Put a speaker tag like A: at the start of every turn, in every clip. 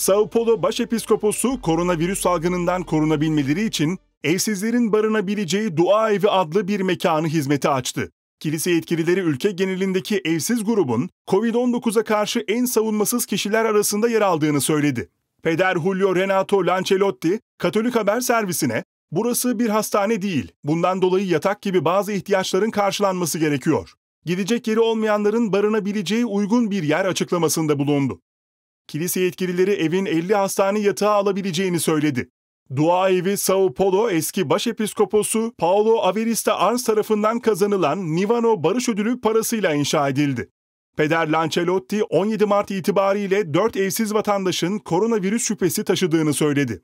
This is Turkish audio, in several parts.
A: Sao Paulo Başepiskoposu koronavirüs salgınından korunabilmeleri için evsizlerin barınabileceği Dua Evi adlı bir mekanı hizmete açtı. Kilise yetkilileri ülke genelindeki evsiz grubun COVID-19'a karşı en savunmasız kişiler arasında yer aldığını söyledi. Peder Julio Renato Lancelotti, Katolik Haber Servisine, "Burası bir hastane değil. Bundan dolayı yatak gibi bazı ihtiyaçların karşılanması gerekiyor. Gidecek yeri olmayanların barınabileceği uygun bir yer açıklamasında bulundu kilise yetkilileri evin 50 hastane yatağı alabileceğini söyledi. Dua evi Sao Paulo eski başepiskoposu Paulo Averista Arns tarafından kazanılan Nivano Barış Ödülü parasıyla inşa edildi. Peder Lancelotti 17 Mart itibariyle 4 evsiz vatandaşın koronavirüs şüphesi taşıdığını söyledi.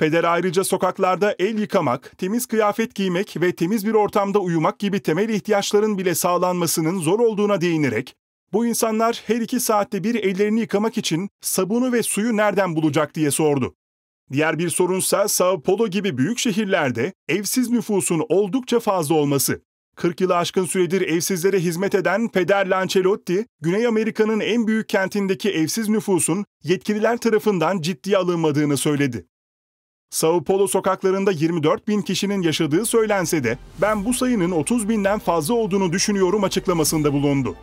A: Peder ayrıca sokaklarda el yıkamak, temiz kıyafet giymek ve temiz bir ortamda uyumak gibi temel ihtiyaçların bile sağlanmasının zor olduğuna değinerek bu insanlar her iki saatte bir ellerini yıkamak için sabunu ve suyu nereden bulacak diye sordu. Diğer bir sorunsa Sao Paulo gibi büyük şehirlerde evsiz nüfusun oldukça fazla olması. 40 yılı aşkın süredir evsizlere hizmet eden Peder Lancelotti, Güney Amerika'nın en büyük kentindeki evsiz nüfusun yetkililer tarafından ciddiye alınmadığını söyledi. Sao Paulo sokaklarında 24 bin kişinin yaşadığı söylense de ben bu sayının 30 binden fazla olduğunu düşünüyorum açıklamasında bulundu.